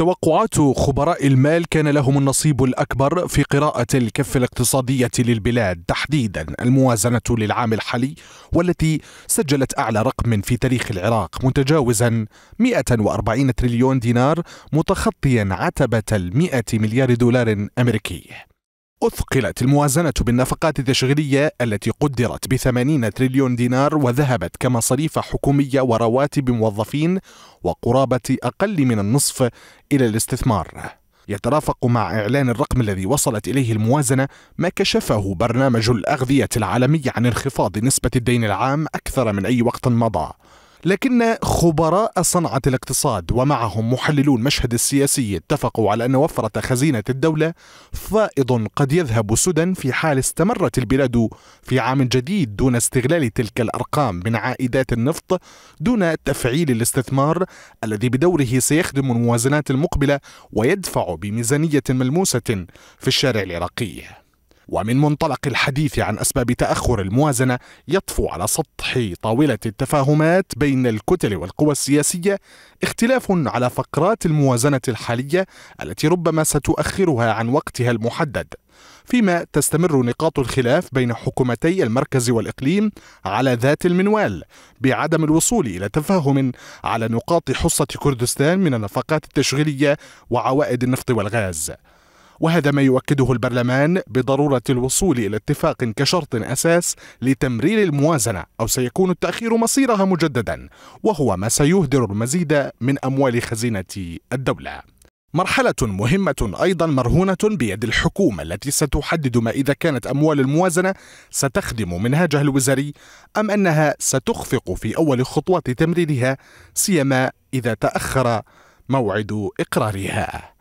توقعات خبراء المال كان لهم النصيب الأكبر في قراءة الكفة الاقتصادية للبلاد تحديدا الموازنة للعام الحالي والتي سجلت أعلى رقم في تاريخ العراق متجاوزا 140 تريليون دينار متخطيا عتبة 100 مليار دولار أمريكي أثقلت الموازنة بالنفقات التشغيلية التي قدرت ب 80 تريليون دينار وذهبت كمصاريف حكومية ورواتب موظفين وقرابة أقل من النصف إلى الاستثمار. يترافق مع إعلان الرقم الذي وصلت إليه الموازنة ما كشفه برنامج الأغذية العالمي عن انخفاض نسبة الدين العام أكثر من أي وقت مضى لكن خبراء صنعة الاقتصاد ومعهم محللون مشهد السياسي اتفقوا على أن وفرة خزينة الدولة فائض قد يذهب سدى في حال استمرت البلاد في عام جديد دون استغلال تلك الأرقام من عائدات النفط دون تفعيل الاستثمار الذي بدوره سيخدم الموازنات المقبلة ويدفع بميزانية ملموسة في الشارع العراقي ومن منطلق الحديث عن أسباب تأخر الموازنة يطفو على سطح طاولة التفاهمات بين الكتل والقوى السياسية اختلاف على فقرات الموازنة الحالية التي ربما ستؤخرها عن وقتها المحدد فيما تستمر نقاط الخلاف بين حكومتي المركز والإقليم على ذات المنوال بعدم الوصول إلى تفاهم على نقاط حصة كردستان من النفقات التشغيلية وعوائد النفط والغاز وهذا ما يؤكده البرلمان بضرورة الوصول إلى اتفاق كشرط أساس لتمرير الموازنة أو سيكون التأخير مصيرها مجددا وهو ما سيهدر المزيد من أموال خزينة الدولة مرحلة مهمة أيضا مرهونة بيد الحكومة التي ستحدد ما إذا كانت أموال الموازنة ستخدم منهاجها الوزاري أم أنها ستخفق في أول خطوات تمريرها سيما إذا تأخر موعد إقرارها